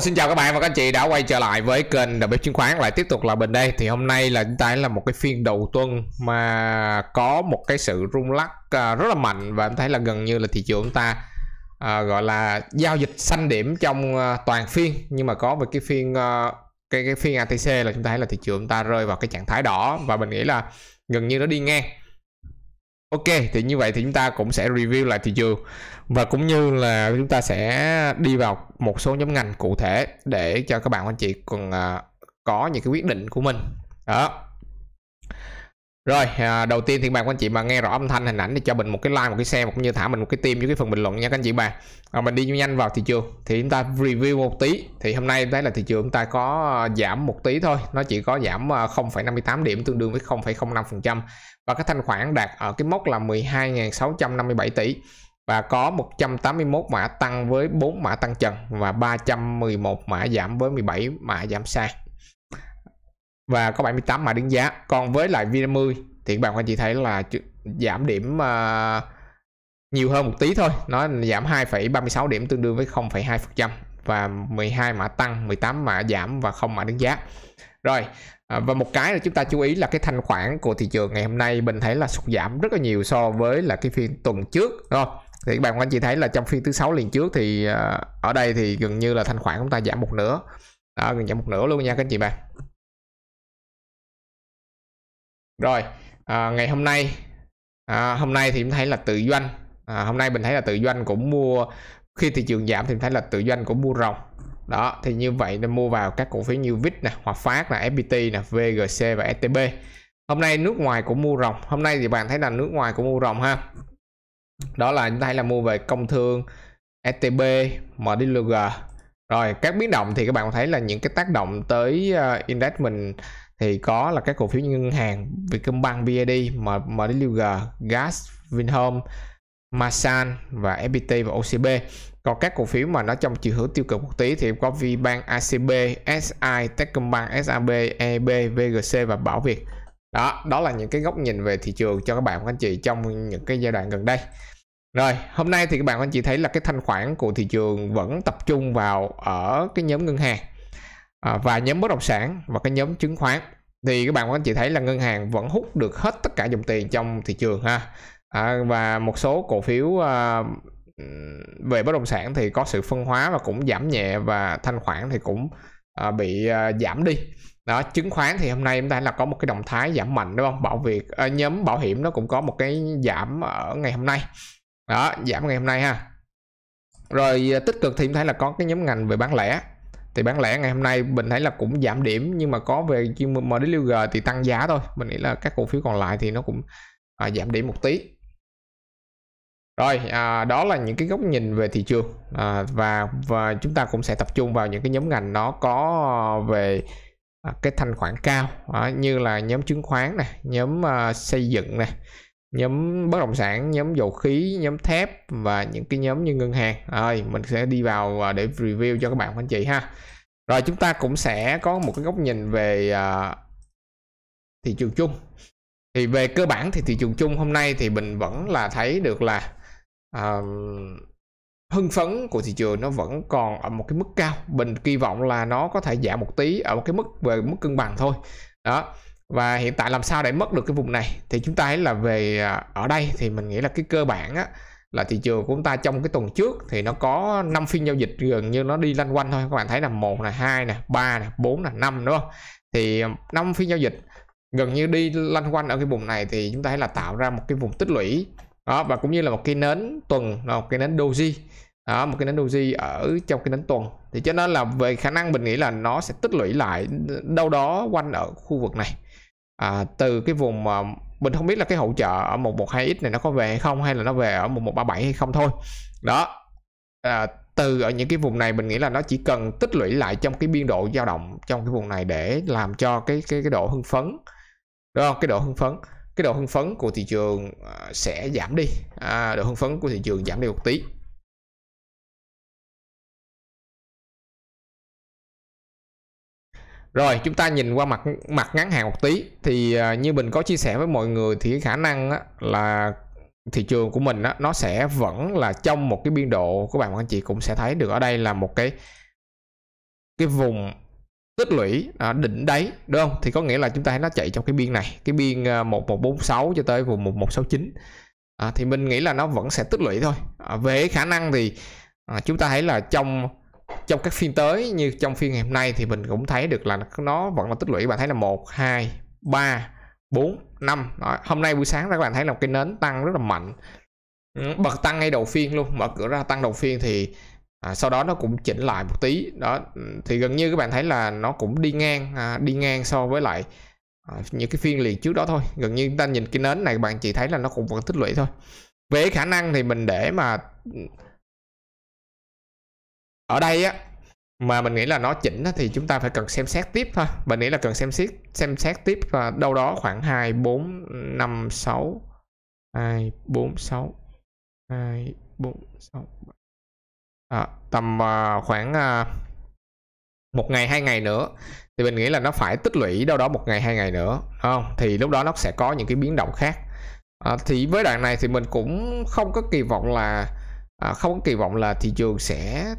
xin chào các bạn và các anh chị đã quay trở lại với kênh đầu bếp chứng khoán lại tiếp tục là bên đây thì hôm nay là chúng ta là một cái phiên đầu tuần mà có một cái sự rung lắc à, rất là mạnh và em thấy là gần như là thị trường chúng ta à, gọi là giao dịch xanh điểm trong à, toàn phiên nhưng mà có một cái phiên à, cái cái phiên ATC là chúng ta thấy là thị trường chúng ta rơi vào cái trạng thái đỏ và mình nghĩ là gần như nó đi ngang Ok, thì như vậy thì chúng ta cũng sẽ review lại thị trường và cũng như là chúng ta sẽ đi vào một số nhóm ngành cụ thể để cho các bạn anh chị còn uh, à, có những cái quyết định của mình. Đó. Rồi, à, đầu tiên thì bạn anh chị mà nghe rõ âm thanh hình ảnh thì cho mình một cái like, một cái share, cũng như thả mình một cái tim dưới cái phần bình luận nha các anh chị bạn. À, mình đi nhanh vào thị trường thì chúng ta review một tí. Thì hôm nay thấy là thị trường chúng ta có à, giảm một tí thôi, nó chỉ có giảm 0,58 à, điểm tương đương với 0,05% và cái thanh khoản đạt ở cái mốc là 12.657 tỷ và có 181 mã tăng với 4 mã tăng trần và 311 mã giảm với 17 mã giảm sàn và có 78 mã đứng giá còn với lại VN10 thì các bạn anh chị thấy là giảm điểm uh, nhiều hơn một tí thôi nó giảm 2,36 điểm tương đương với 0,2% và 12 mã tăng 18 mã giảm và không mã đứng giá rồi À, và một cái là chúng ta chú ý là cái thanh khoản của thị trường ngày hôm nay mình thấy là sụt giảm rất là nhiều so với là cái phiên tuần trước đúng không? Thì các bạn anh chị thấy là trong phiên thứ sáu liền trước thì à, ở đây thì gần như là thanh khoản chúng ta giảm một nửa. À, gần giảm một nửa luôn nha các anh chị bạn. Rồi, à, ngày hôm nay à, hôm nay thì mình thấy là tự doanh. À, hôm nay mình thấy là tự doanh cũng mua khi thị trường giảm thì mình thấy là tự doanh cũng mua rồng đó thì như vậy nên mua vào các cổ phiếu như VIX nè hoặc Phát là FPT nè VGC và STB hôm nay nước ngoài cũng mua rồng hôm nay thì bạn thấy là nước ngoài cũng mua rồng ha đó là chúng ta là mua về công thương STB MDLG rồi các biến động thì các bạn thấy là những cái tác động tới uh, index mình thì có là các cổ phiếu ngân hàng Vietcombank BID MDLG Gas Vinhome Masan và FPT và OCB còn các cổ phiếu mà nó trong chiều hướng tiêu cực một tí thì có Vbank, ACB, SI, Techcombank, SAB, EB, VGC và Bảo Việt đó đó là những cái góc nhìn về thị trường cho các bạn các anh chị trong những cái giai đoạn gần đây rồi hôm nay thì các bạn các anh chị thấy là cái thanh khoản của thị trường vẫn tập trung vào ở cái nhóm ngân hàng à, và nhóm bất động sản và cái nhóm chứng khoán thì các bạn các anh chị thấy là ngân hàng vẫn hút được hết tất cả dòng tiền trong thị trường ha à, và một số cổ phiếu à, về bất động sản thì có sự phân hóa và cũng giảm nhẹ và thanh khoản thì cũng uh, bị uh, giảm đi đó chứng khoán thì hôm nay chúng ta là có một cái động thái giảm mạnh đúng không bảo việt uh, nhóm bảo hiểm nó cũng có một cái giảm ở ngày hôm nay đó giảm ngày hôm nay ha rồi tích cực thì chúng thấy là có cái nhóm ngành về bán lẻ thì bán lẻ ngày hôm nay mình thấy là cũng giảm điểm nhưng mà có về chuyên MDLG thì tăng giá thôi mình nghĩ là các cổ phiếu còn lại thì nó cũng à, giảm điểm một tí rồi à, đó là những cái góc nhìn về thị trường à, và và chúng ta cũng sẽ tập trung vào những cái nhóm ngành nó có về à, cái thanh khoản cao à, như là nhóm chứng khoán này nhóm à, xây dựng này nhóm bất động sản nhóm dầu khí nhóm thép và những cái nhóm như ngân hàng rồi à, mình sẽ đi vào à, để review cho các bạn anh chị ha rồi chúng ta cũng sẽ có một cái góc nhìn về à, thị trường chung thì về cơ bản thì thị trường chung hôm nay thì mình vẫn là thấy được là um, hưng phấn của thị trường nó vẫn còn ở một cái mức cao mình kỳ vọng là nó có thể giảm một tí ở một cái mức về mức cân bằng thôi đó và hiện tại làm sao để mất được cái vùng này thì chúng ta thấy là về à, ở đây thì mình nghĩ là cái cơ bản á, là thị trường của chúng ta trong cái tuần trước thì nó có 5 phiên giao dịch gần như nó đi lanh quanh thôi các bạn thấy là một là hai nè ba nè bốn là năm đúng không thì à, năm phiên giao dịch gần như đi lanh quanh ở cái vùng này thì chúng ta thấy là tạo ra một cái vùng tích lũy đó và cũng như là một cái nến tuần là một cái nến doji đó một cái nến doji ở trong cái nến tuần thì cho nên là về khả năng mình nghĩ là nó sẽ tích lũy lại đâu đó quanh ở khu vực này à, từ cái vùng mà mình không biết là cái hỗ trợ ở 112 x này nó có về hay không hay là nó về ở 1137 hay không thôi đó à, từ ở những cái vùng này mình nghĩ là nó chỉ cần tích lũy lại trong cái biên độ dao động trong cái vùng này để làm cho cái cái cái độ hưng phấn đúng không cái độ hưng phấn cái độ hưng phấn của thị trường à, sẽ giảm đi à, độ hưng phấn của thị trường giảm đi một tí rồi chúng ta nhìn qua mặt mặt ngắn hạn một tí thì à, như mình có chia sẻ với mọi người thì khả năng là thị trường của mình nó sẽ vẫn là trong một cái biên độ các bạn anh chị cũng sẽ thấy được ở đây là một cái cái vùng tích lũy à, đỉnh đáy đúng không thì có nghĩa là chúng ta thấy nó chạy trong cái biên này cái biên 1146 à, cho tới vùng 1169 à, thì mình nghĩ là nó vẫn sẽ tích lũy thôi à, về khả năng thì à, chúng ta thấy là trong trong các phiên tới như trong phiên ngày hôm nay thì mình cũng thấy được là nó vẫn là tích lũy bạn thấy là 1 2 3 4 5 Đó. hôm nay buổi sáng các bạn thấy là một cái nến tăng rất là mạnh ừ, bật tăng ngay đầu phiên luôn mở cửa ra tăng đầu phiên thì à, sau đó nó cũng chỉnh lại một tí đó ừ, thì gần như các bạn thấy là nó cũng đi ngang à, đi ngang so với lại à, những cái phiên liền trước đó thôi gần như ta nhìn cái nến này các bạn chỉ thấy là nó cũng vẫn tích lũy thôi về khả năng thì mình để mà ừ, ở đây á mà mình nghĩ là nó chỉnh thì chúng ta phải cần xem xét tiếp thôi mình nghĩ là cần xem xét xem xét tiếp và đâu đó khoảng 2 4 5 6 2 4 6 2 4 6 7 à, tầm uh, khoảng uh, một ngày hai ngày nữa thì mình nghĩ là nó phải tích lũy đâu đó một ngày hai ngày nữa không thì lúc đó nó sẽ có những cái biến động khác à, thì với đoạn này thì mình cũng không có kỳ vọng là à, không có kỳ vọng là thị trường sẽ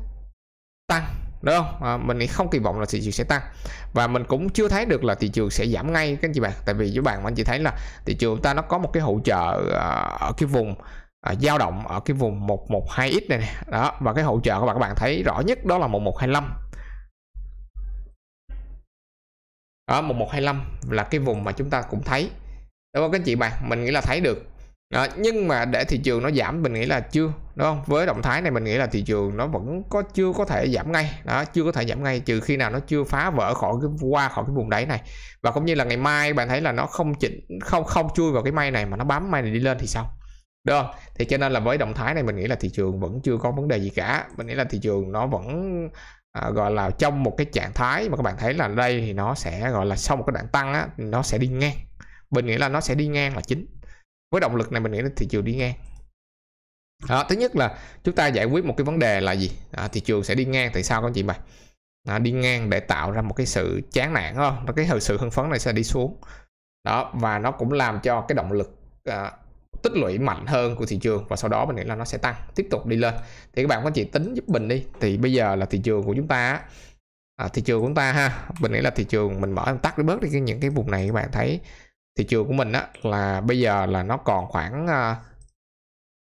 tăng đúng không à, mình không kỳ vọng là thị trường sẽ tăng và mình cũng chưa thấy được là thị trường sẽ giảm ngay các anh chị bạn tại vì với bạn anh chị thấy là thị trường ta nó có một cái hỗ trợ à, ở cái vùng à, dao động ở cái vùng 112x này, này đó và cái hỗ trợ các bạn các bạn thấy rõ nhất đó là 1125 ở 1125 là cái vùng mà chúng ta cũng thấy đúng không các chị bạn mình nghĩ là thấy được đó, nhưng mà để thị trường nó giảm mình nghĩ là chưa đúng không với động thái này mình nghĩ là thị trường nó vẫn có chưa có thể giảm ngay đó chưa có thể giảm ngay trừ khi nào nó chưa phá vỡ khỏi cái qua khỏi cái vùng đáy này và cũng như là ngày mai bạn thấy là nó không chỉnh không không chui vào cái may này mà nó bám may này đi lên thì sao được không thì cho nên là với động thái này mình nghĩ là thị trường vẫn chưa có vấn đề gì cả mình nghĩ là thị trường nó vẫn à, gọi là trong một cái trạng thái mà các bạn thấy là đây thì nó sẽ gọi là sau một cái đoạn tăng á nó sẽ đi ngang mình nghĩ là nó sẽ đi ngang là chính với động lực này mình nghĩ là thị trường đi ngang đó, thứ nhất là chúng ta giải quyết một cái vấn đề là gì à, thị trường sẽ đi ngang tại sao các anh chị mà à, đi ngang để tạo ra một cái sự chán nản không cái sự hưng phấn này sẽ đi xuống đó và nó cũng làm cho cái động lực à, tích lũy mạnh hơn của thị trường và sau đó mình nghĩ là nó sẽ tăng tiếp tục đi lên thì các bạn có chị tính giúp mình đi thì bây giờ là thị trường của chúng ta à, thị trường của chúng ta ha mình nghĩ là thị trường mình mở tắt đi bớt đi những cái vùng này các bạn thấy thị trường của mình á là bây giờ là nó còn khoảng à,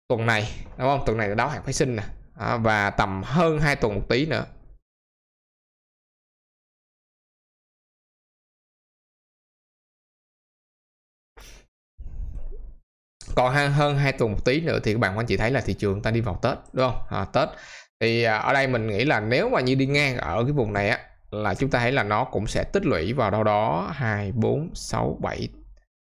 tuần này đúng không tuần này là đáo hạn phái sinh nè à, và tầm hơn hai tuần một tí nữa còn hơn hai tuần một tí nữa thì các bạn anh chị thấy là thị trường ta đi vào tết đúng không à, tết thì à, ở đây mình nghĩ là nếu mà như đi ngang ở cái vùng này á là chúng ta thấy là nó cũng sẽ tích lũy vào đâu đó 2, 4, 6, 7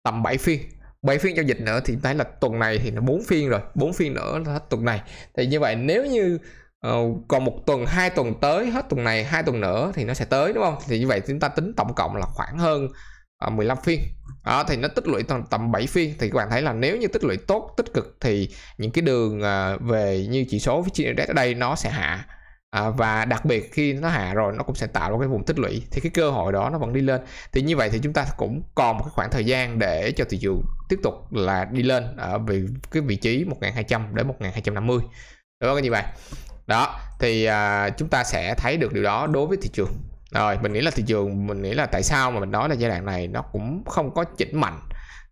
tầm 7 phiên 7 phiên giao dịch nữa thì thấy là tuần này thì nó 4 phiên rồi 4 phiên nữa là hết tuần này thì như vậy nếu như uh, còn một tuần hai tuần tới hết tuần này hai tuần nữa thì nó sẽ tới đúng không thì như vậy chúng ta tính tổng cộng là khoảng hơn 15 ờ, phiên đó, ờ, thì nó tích lũy tầm, tầm 7 phiên thì các bạn thấy là nếu như tích lũy tốt tích cực thì những cái đường ờ, về như chỉ số VN Index ở đây nó sẽ hạ à, và đặc biệt khi nó hạ rồi nó cũng sẽ tạo ra cái vùng tích lũy thì cái cơ hội đó nó vẫn đi lên thì như vậy thì chúng ta cũng còn một cái khoảng thời gian để cho thị trường tiếp tục là đi lên ở vị, cái vị trí 1200 đến 1250 đúng không như vậy đó thì à, chúng ta sẽ thấy được điều đó đối với thị trường rồi mình nghĩ là thị trường mình nghĩ là tại sao mà mình nói là giai đoạn này nó cũng không có chỉnh mạnh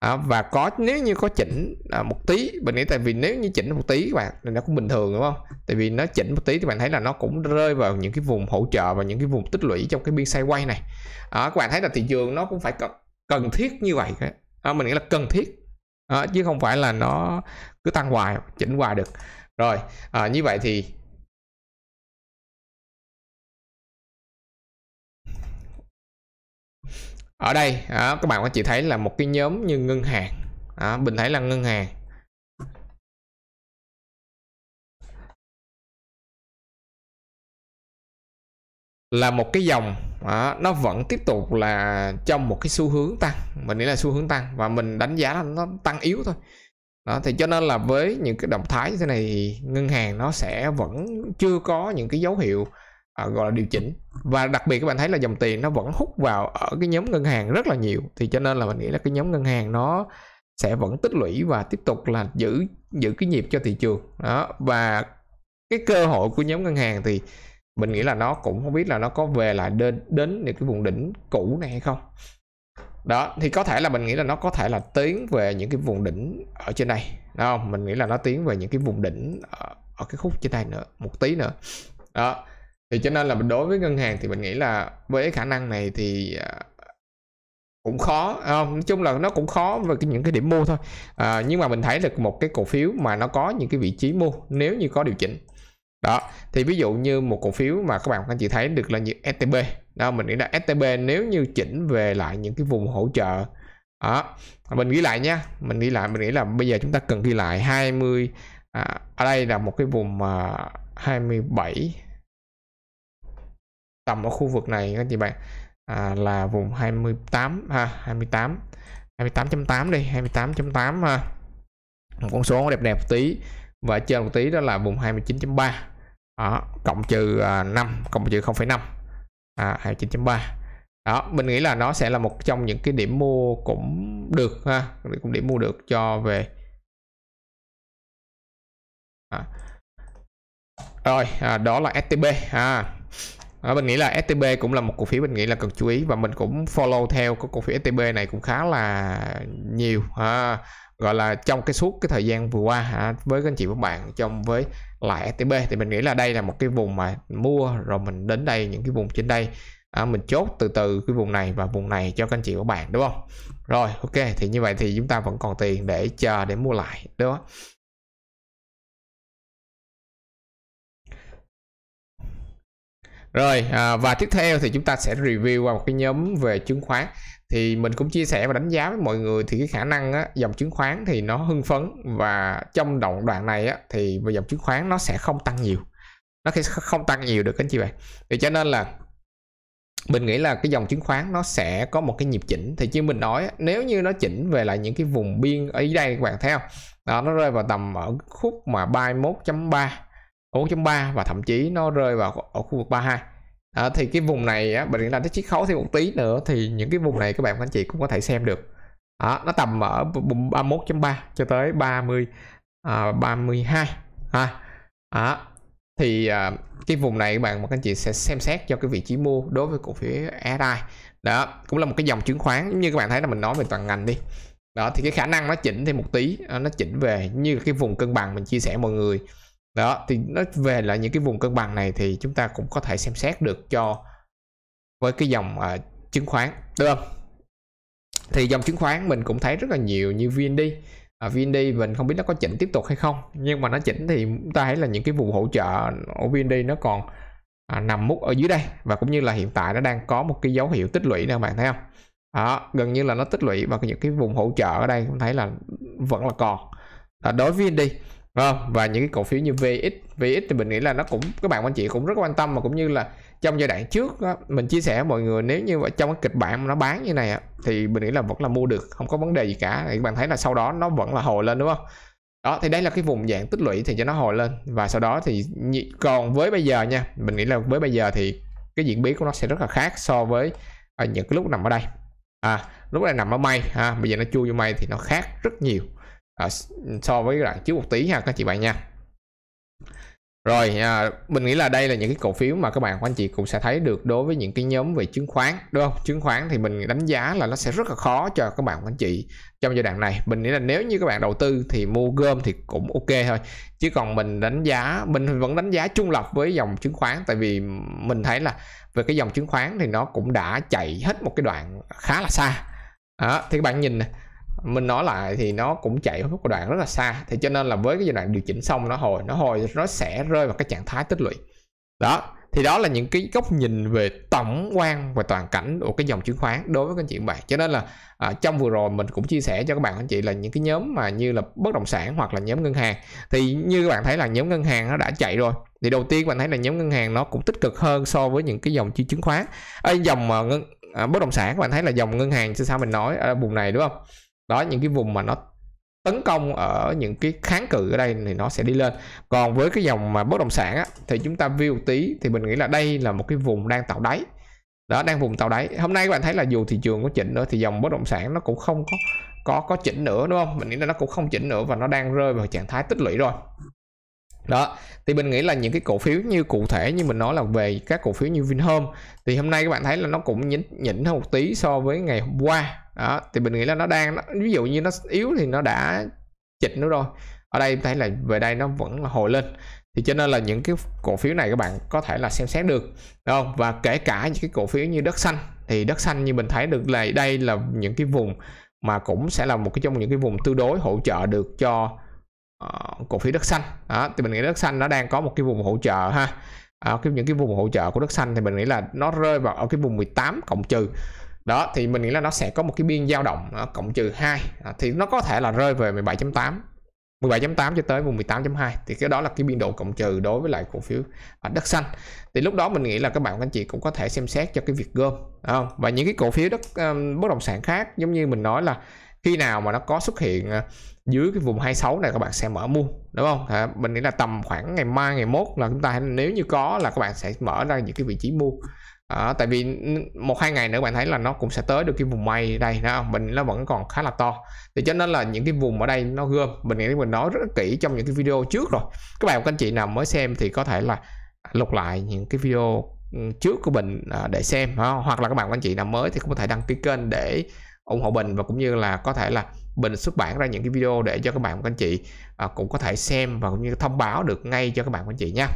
à, và có nếu như có chỉnh à, một tí mình nghĩ tại vì nếu như chỉnh một tí các bạn thì nó cũng bình thường đúng không tại vì nó chỉnh một tí thì bạn thấy là nó cũng rơi vào những cái vùng hỗ trợ và những cái vùng tích lũy trong cái biên sai quay này à, các bạn thấy là thị trường nó cũng phải cần, cần thiết như vậy à, mình nghĩ là cần thiết à, chứ không phải là nó cứ tăng hoài chỉnh hoài được rồi à, như vậy thì ở đây đó, các bạn có chỉ thấy là một cái nhóm như ngân hàng đó, mình thấy là ngân hàng là một cái dòng đó, nó vẫn tiếp tục là trong một cái xu hướng tăng mình nghĩ là xu hướng tăng và mình đánh giá là nó tăng yếu thôi đó, thì cho nên là với những cái động thái như thế này ngân hàng nó sẽ vẫn chưa có những cái dấu hiệu À, gọi là điều chỉnh và đặc biệt các bạn thấy là dòng tiền nó vẫn hút vào ở cái nhóm ngân hàng rất là nhiều thì cho nên là mình nghĩ là cái nhóm ngân hàng nó sẽ vẫn tích lũy và tiếp tục là giữ giữ cái nhịp cho thị trường đó và cái cơ hội của nhóm ngân hàng thì mình nghĩ là nó cũng không biết là nó có về lại đến đến những cái vùng đỉnh cũ này hay không đó thì có thể là mình nghĩ là nó có thể là tiến về những cái vùng đỉnh ở trên này đúng không mình nghĩ là nó tiến về những cái vùng đỉnh ở, ở cái khúc trên này nữa một tí nữa đó thì cho nên là đối với ngân hàng thì mình nghĩ là với khả năng này thì à, cũng khó à, nói chung là nó cũng khó về những cái điểm mua thôi à, nhưng mà mình thấy được một cái cổ phiếu mà nó có những cái vị trí mua nếu như có điều chỉnh đó thì ví dụ như một cổ phiếu mà các bạn anh chị thấy được là như STB đó mình nghĩ là STB nếu như chỉnh về lại những cái vùng hỗ trợ đó mình ghi lại nha mình ghi lại mình nghĩ là bây giờ chúng ta cần ghi lại 20 à, ở đây là một cái vùng à, 27 tầm ở khu vực này các chị bạn à, là vùng 28 ha à, 28 28.8 đi 28.8 ha một con số đẹp đẹp tí và trên một tí đó là vùng 29.3 đó, cộng trừ 5 à, cộng trừ 0,5 à, 29.3 đó mình nghĩ là nó sẽ là một trong những cái điểm mua cũng được ha cũng điểm mua được cho về à. rồi à, đó là STB ha à À, mình nghĩ là STB cũng là một cổ phiếu mình nghĩ là cần chú ý và mình cũng follow theo cái cổ phiếu STB này cũng khá là nhiều à, gọi là trong cái suốt cái thời gian vừa qua à, với các anh chị và bạn trong với lại STB thì mình nghĩ là đây là một cái vùng mà mua rồi mình đến đây những cái vùng trên đây à, mình chốt từ từ cái vùng này và vùng này cho các anh chị và bạn đúng không rồi ok thì như vậy thì chúng ta vẫn còn tiền để chờ để mua lại đúng không rồi à, và tiếp theo thì chúng ta sẽ review qua một cái nhóm về chứng khoán thì mình cũng chia sẻ và đánh giá với mọi người thì cái khả năng á, dòng chứng khoán thì nó hưng phấn và trong đoạn đoạn này á, thì dòng chứng khoán nó sẽ không tăng nhiều nó sẽ không tăng nhiều được anh chị bạn thì cho nên là mình nghĩ là cái dòng chứng khoán nó sẽ có một cái nhịp chỉnh thì như mình nói nếu như nó chỉnh về lại những cái vùng biên ở đây các bạn thấy không đó, nó rơi vào tầm ở khúc mà 31.3 4.3 và thậm chí nó rơi vào ở khu vực 32 à, thì cái vùng này á, Bình Định Lan nó chiết khấu thêm một tí nữa thì những cái vùng này các bạn các anh chị cũng có thể xem được à, nó tầm ở vùng 31.3 cho tới 30 à, 32 ha à, thì à, cái vùng này các bạn các anh chị sẽ xem xét cho cái vị trí mua đối với cổ phiếu SI đó cũng là một cái dòng chứng khoán như các bạn thấy là mình nói về toàn ngành đi đó thì cái khả năng nó chỉnh thêm một tí à, nó chỉnh về như cái vùng cân bằng mình chia sẻ mọi người đó thì nó về lại những cái vùng cân bằng này thì chúng ta cũng có thể xem xét được cho với cái dòng uh, chứng khoán được không thì dòng chứng khoán mình cũng thấy rất là nhiều như VND ở à, VND mình không biết nó có chỉnh tiếp tục hay không nhưng mà nó chỉnh thì chúng ta thấy là những cái vùng hỗ trợ ở VND nó còn à, nằm mút ở dưới đây và cũng như là hiện tại nó đang có một cái dấu hiệu tích lũy nè bạn thấy không đó, gần như là nó tích lũy và những cái vùng hỗ trợ ở đây cũng thấy là vẫn là còn à, đối với VND và những cái cổ phiếu như VX VX thì mình nghĩ là nó cũng các bạn anh chị cũng rất quan tâm mà cũng như là trong giai đoạn trước đó, mình chia sẻ với mọi người nếu như trong cái kịch bản nó bán như này thì mình nghĩ là vẫn là mua được không có vấn đề gì cả thì các bạn thấy là sau đó nó vẫn là hồi lên đúng không đó thì đây là cái vùng dạng tích lũy thì cho nó hồi lên và sau đó thì còn với bây giờ nha mình nghĩ là với bây giờ thì cái diễn biến của nó sẽ rất là khác so với à, những cái lúc nằm ở đây à lúc này nằm ở mây à, bây giờ nó chui vô mây thì nó khác rất nhiều À, so với đoạn trước một tí ha các chị bạn nha rồi à, mình nghĩ là đây là những cái cổ phiếu mà các bạn của anh chị cũng sẽ thấy được đối với những cái nhóm về chứng khoán đúng không chứng khoán thì mình đánh giá là nó sẽ rất là khó cho các bạn của anh chị trong giai đoạn này mình nghĩ là nếu như các bạn đầu tư thì mua gom thì cũng ok thôi chứ còn mình đánh giá mình vẫn đánh giá trung lập với dòng chứng khoán tại vì mình thấy là về cái dòng chứng khoán thì nó cũng đã chạy hết một cái đoạn khá là xa đó, thì các bạn nhìn này mình nói lại thì nó cũng chạy một đoạn rất là xa thì cho nên là với cái giai đoạn điều chỉnh xong nó hồi nó hồi nó sẽ rơi vào cái trạng thái tích lũy đó thì đó là những cái góc nhìn về tổng quan và toàn cảnh của cái dòng chứng khoán đối với các anh chị bạn cho nên là à, trong vừa rồi mình cũng chia sẻ cho các bạn anh chị là những cái nhóm mà như là bất động sản hoặc là nhóm ngân hàng thì như các bạn thấy là nhóm ngân hàng nó đã chạy rồi thì đầu tiên bạn thấy là nhóm ngân hàng nó cũng tích cực hơn so với những cái dòng chi chứng khoán à, dòng à, ngân, à, bất động sản các bạn thấy là dòng ngân hàng sao mình nói ở vùng này đúng không đó những cái vùng mà nó tấn công ở những cái kháng cự ở đây thì nó sẽ đi lên còn với cái dòng mà bất động sản á, thì chúng ta view tí thì mình nghĩ là đây là một cái vùng đang tạo đáy đó đang vùng tạo đáy hôm nay các bạn thấy là dù thị trường có chỉnh nữa thì dòng bất động sản nó cũng không có có có chỉnh nữa đúng không mình nghĩ là nó cũng không chỉnh nữa và nó đang rơi vào trạng thái tích lũy rồi đó thì mình nghĩ là những cái cổ phiếu như cụ thể như mình nói là về các cổ phiếu như Vinhome thì hôm nay các bạn thấy là nó cũng nhỉnh nhỉnh hơn một tí so với ngày hôm qua đó thì mình nghĩ là nó đang ví dụ như nó yếu thì nó đã chỉnh nó rồi ở đây thấy là về đây nó vẫn là hồi lên thì cho nên là những cái cổ phiếu này các bạn có thể là xem xét được đúng không và kể cả những cái cổ phiếu như đất xanh thì đất xanh như mình thấy được là đây là những cái vùng mà cũng sẽ là một cái trong những cái vùng tương đối hỗ trợ được cho Ờ, cổ phiếu đất xanh đó, thì mình nghĩ đất xanh nó đang có một cái vùng hỗ trợ ha à, cái, những cái vùng hỗ trợ của đất xanh thì mình nghĩ là nó rơi vào ở cái vùng 18 cộng trừ đó thì mình nghĩ là nó sẽ có một cái biên dao động à, cộng trừ 2 à, thì nó có thể là rơi về 17.8 17.8 cho tới vùng 18.2 thì cái đó là cái biên độ cộng trừ đối với lại cổ phiếu đất xanh thì lúc đó mình nghĩ là các bạn các anh chị cũng có thể xem xét cho cái việc gom à, và những cái cổ phiếu đất um, bất động sản khác giống như mình nói là khi nào mà nó có xuất hiện ờ, dưới cái vùng 26 này các bạn sẽ mở mua đúng không à, mình nghĩ là tầm khoảng ngày mai ngày mốt là chúng ta nếu như có là các bạn sẽ mở ra những cái vị trí mua à, tại vì một hai ngày nữa bạn thấy là nó cũng sẽ tới được cái vùng mây đây đó mình nó vẫn còn khá là to thì cho nên là những cái vùng ở đây nó gom mình nghĩ mình nói rất kỹ trong những cái video trước rồi các bạn các anh chị nào mới xem thì có thể là lục lại những cái video ừ, trước của mình ờ, để xem hoặc là các bạn các anh chị nào mới thì cũng có thể đăng ký kênh để ủng hộ Bình và cũng như là có thể là Bình xuất bản ra những cái video để cho các bạn các anh chị à, cũng có thể xem và cũng như thông báo được ngay cho các bạn các anh chị nha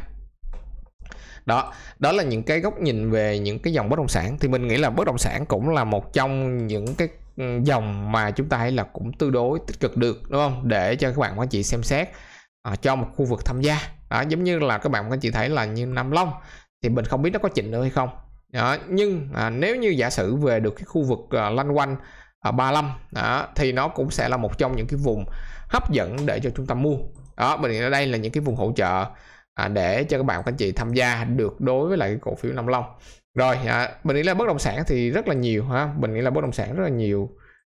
đó đó là những cái góc nhìn về những cái dòng bất động sản thì mình nghĩ là bất động sản cũng là một trong những cái ừ, dòng mà chúng ta hãy là cũng tương đối tích cực được đúng không để cho các bạn các anh chị xem xét à, cho một khu vực tham gia đó, giống như là các bạn các anh chị thấy là như Nam Long thì mình không biết nó có chỉnh nữa hay không đó, nhưng à, nếu như giả sử về được cái khu vực à, lanh quanh 35 à, đó, thì nó cũng sẽ là một trong những cái vùng hấp dẫn để cho chúng ta mua đó mình ở đây là những cái vùng hỗ trợ à, để cho các bạn các anh chị tham gia được đối với lại cái cổ phiếu Nam Long rồi à, mình nghĩ là bất động sản thì rất là nhiều ha mình nghĩ là bất động sản rất là nhiều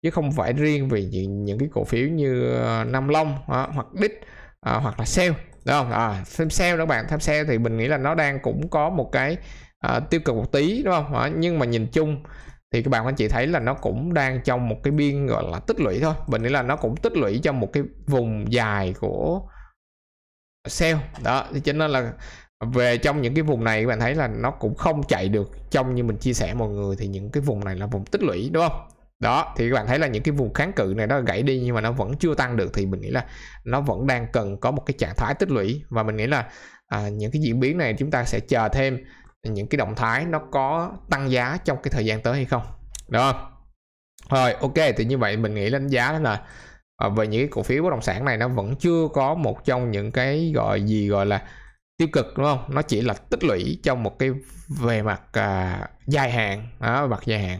chứ không phải riêng về những, những cái cổ phiếu như ờ, Nam Long à, hoặc đích à, hoặc là sale đúng không à, thêm sale các bạn tham sale thì mình nghĩ là nó đang cũng có một cái à, tiêu cực một tí đúng không à, nhưng mà nhìn chung thì các bạn anh chị thấy là nó cũng đang trong một cái biên gọi là tích lũy thôi mình nghĩ là nó cũng tích lũy trong một cái vùng dài của sale đó cho nên là về trong những cái vùng này các bạn thấy là nó cũng không chạy được trong như mình chia sẻ mọi người thì những cái vùng này là vùng tích lũy đúng không đó thì các bạn thấy là những cái vùng kháng cự này nó gãy đi nhưng mà nó vẫn chưa tăng được thì mình nghĩ là nó vẫn đang cần có một cái trạng thái tích lũy và mình nghĩ là à, những cái diễn biến này chúng ta sẽ chờ thêm những cái động thái nó có tăng giá trong cái thời gian tới hay không được không rồi ok thì như vậy mình nghĩ đánh giá là à, về những cái cổ phiếu bất động sản này nó vẫn chưa có một trong những cái gọi gì gọi là tiêu cực đúng không nó chỉ là tích lũy trong một cái về mặt à, dài hạn đó, mặt dài hạn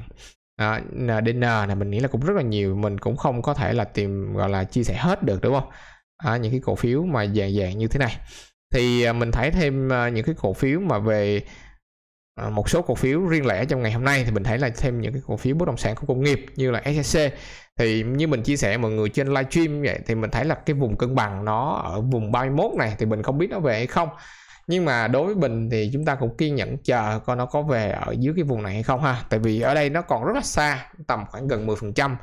à, DN này mình nghĩ là cũng rất là nhiều mình cũng không có thể là tìm gọi là chia sẻ hết được đúng không à, những cái cổ phiếu mà dạng dạng như thế này thì à, mình thấy thêm à, những cái cổ phiếu mà về Ờ, một số cổ phiếu riêng lẻ trong ngày hôm nay thì mình thấy là thêm những cái cổ phiếu bất động sản khu công nghiệp như là SSC thì như mình chia sẻ mọi người trên livestream vậy thì mình thấy là cái vùng cân bằng nó ở vùng 31 này thì mình không biết nó về hay không nhưng mà đối với mình thì chúng ta cũng kiên nhẫn chờ coi nó có về ở dưới cái vùng này hay không ha tại vì ở đây nó còn rất là xa tầm khoảng gần 10 phần trăm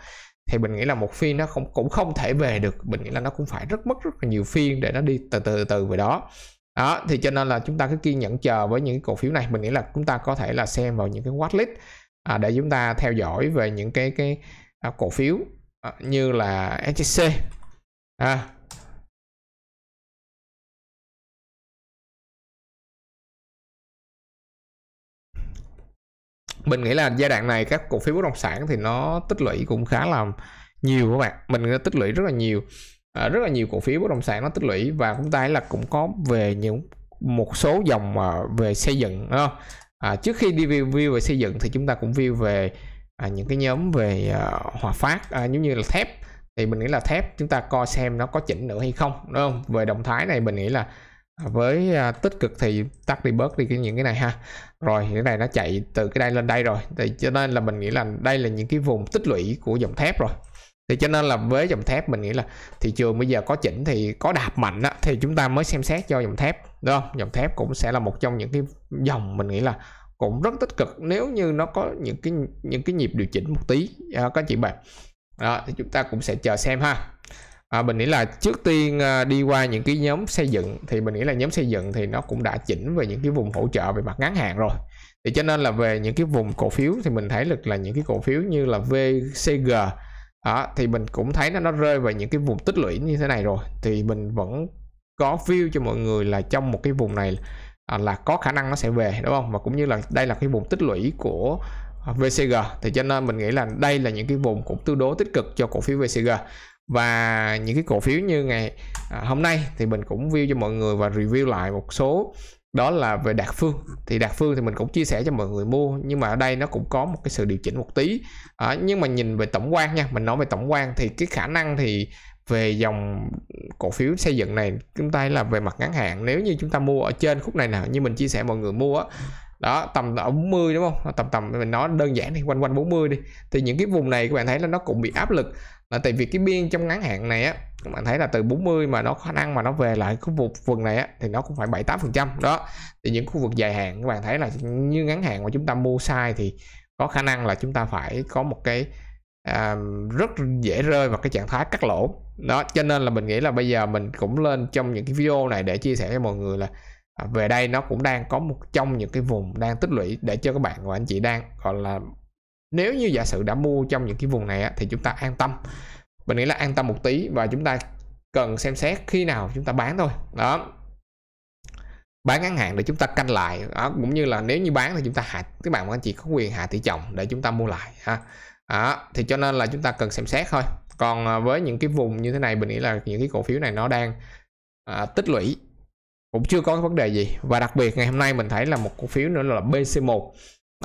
thì mình nghĩ là một phiên nó không cũng không thể về được mình nghĩ là nó cũng phải rất mất rất là nhiều phiên để nó đi từ từ từ về đó đó thì cho nên là chúng ta cứ kiên nhẫn chờ với những cổ phiếu này mình nghĩ là chúng ta có thể là xem vào những cái watchlist à, để chúng ta theo dõi về những cái cái à, cổ phiếu à, như là SJC à, mình nghĩ là giai đoạn này các cổ phiếu bất động sản thì nó tích lũy cũng khá là nhiều các bạn mình tích lũy rất là nhiều à, rất là nhiều cổ phiếu bất động sản nó tích lũy và chúng ta thấy là cũng có về những một số dòng mà về xây dựng không? À, trước khi đi view về xây dựng thì chúng ta cũng view về à, những cái nhóm về à, hòa phát à, giống như là thép thì mình nghĩ là thép chúng ta coi xem nó có chỉnh nữa hay không đúng không về động thái này mình nghĩ là với à, tích cực thì tắt đi bớt đi cái những cái này ha rồi cái này nó chạy từ cái đây lên đây rồi thì cho nên là mình nghĩ là đây là những cái vùng tích lũy của dòng thép rồi thì cho nên là với dòng thép mình nghĩ là thị trường bây giờ có chỉnh thì có đạp mạnh á, thì chúng ta mới xem xét cho dòng thép đúng không dòng thép cũng sẽ là một trong những cái dòng mình nghĩ là cũng rất tích cực nếu như nó có những cái những cái nhịp điều chỉnh một tí à, các chị bạn đó, thì chúng ta cũng sẽ chờ xem ha à, mình nghĩ là trước tiên à, đi qua những cái nhóm xây dựng thì mình nghĩ là nhóm xây dựng thì nó cũng đã chỉnh về những cái vùng hỗ trợ về mặt ngắn hạn rồi thì cho nên là về những cái vùng cổ phiếu thì mình thấy được là những cái cổ phiếu như là VCG đó thì mình cũng thấy nó nó rơi vào những cái vùng tích lũy như thế này rồi thì mình vẫn có view cho mọi người là trong một cái vùng này à, là có khả năng nó sẽ về đúng không và cũng như là đây là cái vùng tích lũy của à, VCG thì cho nên mình nghĩ là đây là những cái vùng cũng tương đối tích cực cho cổ phiếu VCG và những cái cổ phiếu như ngày à, hôm nay thì mình cũng view cho mọi người và review lại một số đó là về đạt phương thì đạt phương thì mình cũng chia sẻ cho mọi người mua nhưng mà ở đây nó cũng có một cái sự điều chỉnh một tí à, nhưng mà nhìn về tổng quan nha mình nói về tổng quan thì cái khả năng thì về dòng cổ phiếu xây dựng này chúng ta là về mặt ngắn hạn nếu như chúng ta mua ở trên khúc này nào như mình chia sẻ mọi người mua đó tầm ở 40 đúng không tầm tầm mình nói đơn giản đi quanh quanh 40 đi thì những cái vùng này các bạn thấy là nó cũng bị áp lực là tại vì cái biên trong ngắn hạn này á các bạn thấy là từ 40 mà nó khả năng mà nó về lại khu vực vùng này á, thì nó cũng phải 7 8 phần trăm đó thì những khu vực dài hạn các bạn thấy là như ngắn hạn mà chúng ta mua sai thì có khả năng là chúng ta phải có một cái à, rất dễ rơi vào cái trạng thái cắt lỗ đó cho nên là mình nghĩ là bây giờ mình cũng lên trong những cái video này để chia sẻ cho mọi người là à, về đây nó cũng đang có một trong những cái vùng đang tích lũy để cho các bạn và anh chị đang gọi là nếu như giả sử đã mua trong những cái vùng này á, thì chúng ta an tâm mình nghĩ là an tâm một tí và chúng ta cần xem xét khi nào chúng ta bán thôi đó bán ngắn hạn để chúng ta canh lại đó, cũng như là nếu như bán thì chúng ta hạ các bạn anh chị có quyền hạ tỷ trọng để chúng ta mua lại ha đó, thì cho nên là chúng ta cần xem xét thôi còn à, với những cái vùng như thế này mình nghĩ là những cái cổ phiếu này nó đang à, tích lũy cũng chưa có vấn đề gì và đặc biệt ngày hôm nay mình thấy là một cổ phiếu nữa là BC1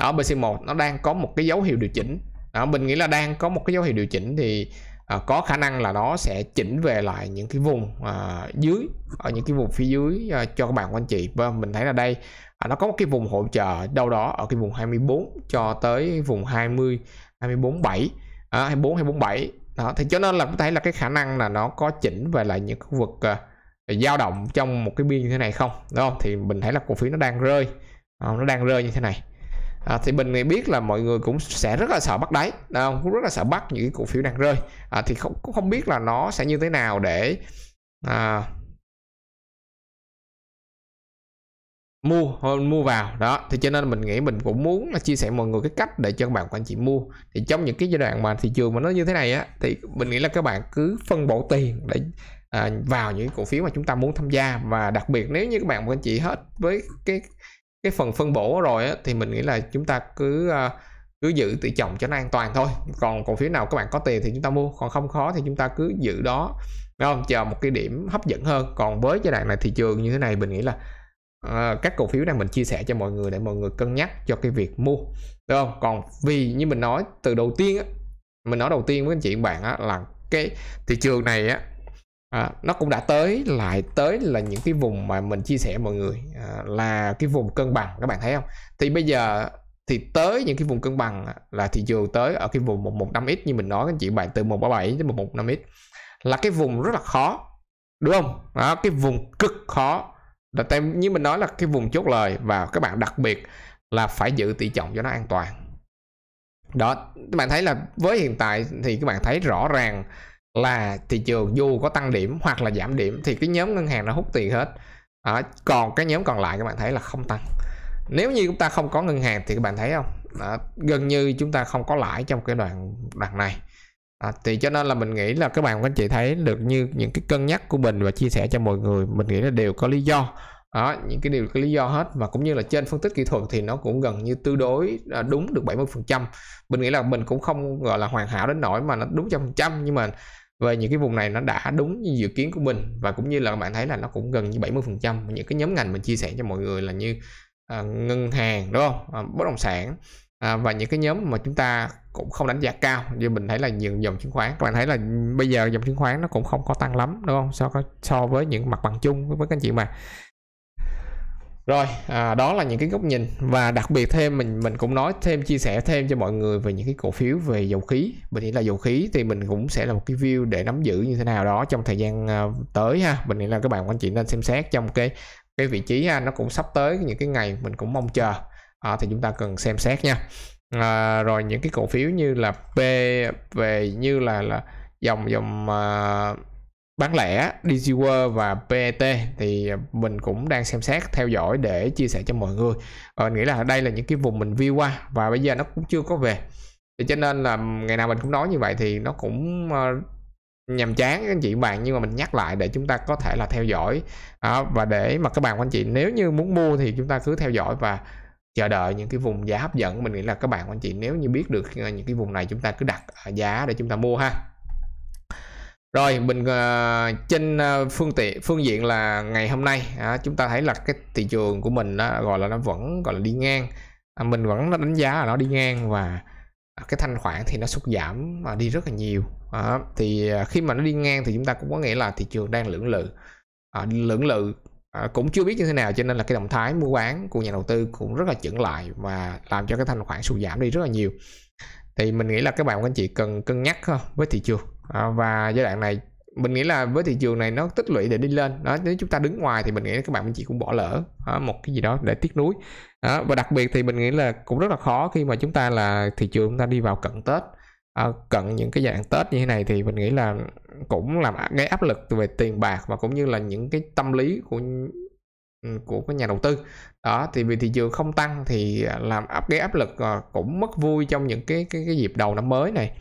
đó BC1 nó đang có một cái dấu hiệu điều chỉnh đó, mình nghĩ là đang có một cái dấu hiệu điều chỉnh thì à, có khả năng là nó sẽ chỉnh về lại những cái vùng à, dưới ở những cái vùng phía dưới à, cho các bạn anh chị và vâng, mình thấy là đây à, nó có một cái vùng hỗ trợ đâu đó ở cái vùng 24 cho tới vùng 20 247 à, 24 247 đó thì cho nên là thấy là cái khả năng là nó có chỉnh về lại những khu vực à, dao động trong một cái biên như thế này không đúng không thì mình thấy là cổ phiếu nó đang rơi à, nó đang rơi như thế này à, thì mình này biết là mọi người cũng sẽ rất là sợ bắt đáy không cũng rất là sợ bắt những cái cổ phiếu đang rơi à, thì không cũng không biết là nó sẽ như thế nào để à, mua ờ, mua vào đó thì cho nên mình nghĩ mình cũng muốn là chia sẻ mọi người cái cách để cho các bạn của anh chị mua thì trong những cái giai đoạn mà thị trường mà nó như thế này á thì mình nghĩ là các bạn cứ phân bổ tiền để à, vào những cổ phiếu mà chúng ta muốn tham gia và đặc biệt nếu như các bạn của anh chị hết với cái cái phần phân bổ rồi á, thì mình nghĩ là chúng ta cứ à, cứ giữ tỷ trọng cho nó an toàn thôi còn cổ phiếu nào các bạn có tiền thì chúng ta mua còn không khó thì chúng ta cứ giữ đó Đúng không chờ một cái điểm hấp dẫn hơn còn với giai đoạn này thị trường như thế này mình nghĩ là uh, các cổ phiếu đang mình chia sẻ cho mọi người để mọi người cân nhắc cho cái việc mua Đúng không còn vì như mình nói từ đầu tiên á, mình nói đầu tiên với anh chị bạn á, là cái thị trường này á, à, nó cũng đã tới lại tới là những cái vùng mà mình chia sẻ mọi người à, là cái vùng cân bằng các bạn thấy không thì bây giờ thì tới những cái vùng cân bằng là thị trường tới ở cái vùng 115x như mình nói các anh chị bạn từ 137 đến 115x là cái vùng rất là khó đúng không đó, cái vùng cực khó là tem như mình nói là cái vùng chốt lời và các bạn đặc biệt là phải giữ tỷ trọng cho nó an toàn đó các bạn thấy là với hiện tại thì các bạn thấy rõ ràng là thị trường dù có tăng điểm hoặc là giảm điểm thì cái nhóm ngân hàng nó hút tiền hết à, còn cái nhóm còn lại các bạn thấy là không tăng nếu như chúng ta không có ngân hàng thì các bạn thấy không à, gần như chúng ta không có lãi trong cái đoạn đoạn này à, thì cho nên là mình nghĩ là các bạn các anh chị thấy được như những cái cân nhắc của mình và chia sẻ cho mọi người mình nghĩ là đều có lý do đó, những cái điều cái lý do hết và cũng như là trên phân tích kỹ thuật thì nó cũng gần như tương đối à, đúng được 70 phần trăm mình nghĩ là mình cũng không gọi là hoàn hảo đến nỗi mà nó đúng trăm phần trăm nhưng mà và những cái vùng này nó đã đúng như dự kiến của mình và cũng như là các bạn thấy là nó cũng gần như 70 phần trăm những cái nhóm ngành mình chia sẻ cho mọi người là như à, ngân hàng đúng không à, bất động sản à, và những cái nhóm mà chúng ta cũng không đánh giá cao như mình thấy là nhiều dòng chứng khoán các bạn thấy là bây giờ dòng chứng khoán nó cũng không có tăng lắm đúng không so so với những mặt bằng chung với các anh chị mà rồi à, đó là những cái góc nhìn và đặc biệt thêm mình mình cũng nói thêm chia sẻ thêm cho mọi người về những cái cổ phiếu về dầu khí mình nghĩ là dầu khí thì mình cũng sẽ là một cái view để nắm giữ như thế nào đó trong thời gian à, tới ha mình nghĩ là các bạn quan chị nên xem xét trong cái cái vị trí ha nó cũng sắp tới những cái ngày mình cũng mong chờ à, thì chúng ta cần xem xét nha à, rồi những cái cổ phiếu như là p về như là là dòng dòng uh, bán lẻ DigiWorld và PET thì mình cũng đang xem xét theo dõi để chia sẻ cho mọi người ờ, nghĩ là đây là những cái vùng mình view qua và bây giờ nó cũng chưa có về thì cho nên là ngày nào mình cũng nói như vậy thì nó cũng ờ, nhàm chán anh chị bạn nhưng mà mình nhắc lại để chúng ta có thể là theo dõi à, và để mà các bạn anh chị nếu như muốn mua thì chúng ta cứ theo dõi và chờ đợi những cái vùng giá hấp dẫn mình nghĩ là các bạn anh chị nếu như biết được ờ, những cái vùng này chúng ta cứ đặt giá để chúng ta mua ha rồi mình uh, trên uh, phương tiện phương diện là ngày hôm nay à, chúng ta thấy là cái thị trường của mình đó, gọi là nó vẫn gọi là đi ngang à, mình vẫn nó đánh giá là nó đi ngang và cái thanh khoản thì nó sụt giảm mà đi rất là nhiều à, thì khi mà nó đi ngang thì chúng ta cũng có nghĩa là thị trường đang lưỡng lự à, lưỡng lự à, cũng chưa biết như thế nào cho nên là cái động thái mua bán của nhà đầu tư cũng rất là chững lại và làm cho cái thanh khoản sụt giảm đi rất là nhiều thì mình nghĩ là các bạn các anh chị cần cân nhắc với thị trường à, và giai đoạn này mình nghĩ là với thị trường này nó tích lũy để đi lên đó nếu chúng ta đứng ngoài thì mình nghĩ các bạn anh chỉ cũng bỏ lỡ đó, ờ, một cái gì đó để tiếc nuối đó, và đặc biệt thì mình nghĩ là cũng rất là khó khi mà chúng ta là thị trường chúng ta đi vào cận tết à, cận những cái dạng tết như thế này thì mình nghĩ là cũng làm gây áp lực về tiền bạc và cũng như là những cái tâm lý của ừ, của cái nhà đầu tư đó thì vì thị trường không tăng thì làm áp gây áp lực cũng mất vui trong những cái cái cái dịp đầu năm mới này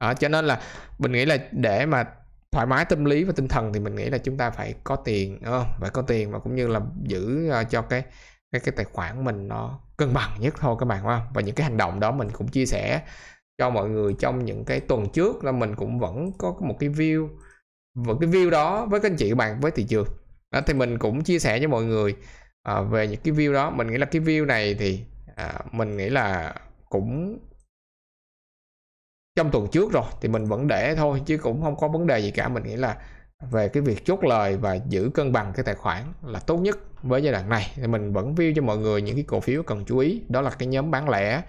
à, cho nên là mình nghĩ là để mà thoải mái tâm lý và tinh thần thì mình nghĩ là chúng ta phải có tiền không phải có tiền và cũng như là giữ ờ, cho cái cái cái tài khoản mình nó cân bằng nhất thôi các bạn không và những cái hành động đó mình cũng chia sẻ cho mọi người trong những cái tuần trước là mình cũng vẫn có một cái view và cái view đó với các anh chị bạn với thị trường đó, thì mình cũng chia sẻ cho mọi người à, về những cái view đó mình nghĩ là cái view này thì à, mình nghĩ là cũng trong tuần trước rồi thì mình vẫn để thôi chứ cũng không có vấn đề gì cả mình nghĩ là về cái việc chốt lời và giữ cân bằng cái tài khoản là tốt nhất với giai đoạn này thì mình vẫn view cho mọi người những cái cổ phiếu cần chú ý đó là cái nhóm bán lẻ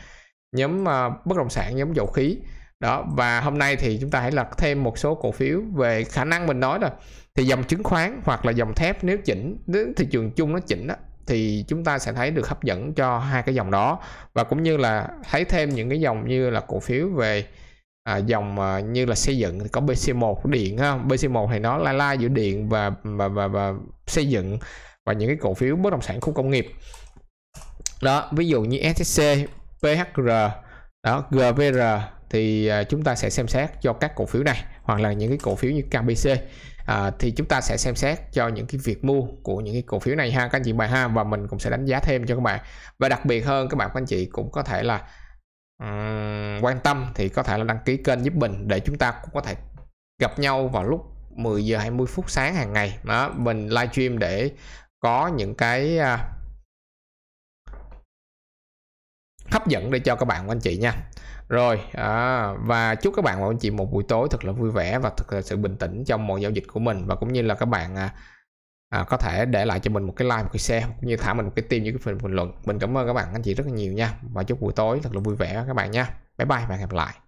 nhóm uh, bất động sản nhóm dầu khí đó và hôm nay thì chúng ta hãy lật thêm một số cổ phiếu về khả năng mình nói rồi thì dòng chứng khoán hoặc là dòng thép nếu chỉnh đến thị trường chung nó chỉnh đó, thì chúng ta sẽ thấy được hấp dẫn cho hai cái dòng đó và cũng như là thấy thêm những cái dòng như là cổ phiếu về à, dòng à, như là xây dựng thì có BC1 điện ha. BC1 thì nó lai lai giữa điện và và và, và xây dựng và những cái cổ phiếu bất động sản khu công nghiệp đó ví dụ như SSC PHR đó GVR thì à, chúng ta sẽ xem xét cho các cổ phiếu này hoặc là những cái cổ phiếu như KBC à, thì chúng ta sẽ xem xét cho những cái việc mua của những cái cổ phiếu này ha các anh chị bà ha và mình cũng sẽ đánh giá thêm cho các bạn và đặc biệt hơn các bạn các anh chị cũng có thể là um, quan tâm thì có thể là đăng ký kênh giúp mình để chúng ta cũng có thể gặp nhau vào lúc 10 giờ 20 phút sáng hàng ngày đó mình livestream để có những cái uh, hấp dẫn để cho các bạn và anh chị nha rồi à, và chúc các bạn và anh chị một buổi tối thật là vui vẻ và thật là sự bình tĩnh trong mọi giao dịch của mình và cũng như là các bạn à, à, có thể để lại cho mình một cái like một cái share cũng như thả mình một cái tim như cái phần bình luận mình cảm ơn các bạn anh chị rất là nhiều nha và chúc buổi tối thật là vui vẻ các bạn nha bye bye và hẹn gặp lại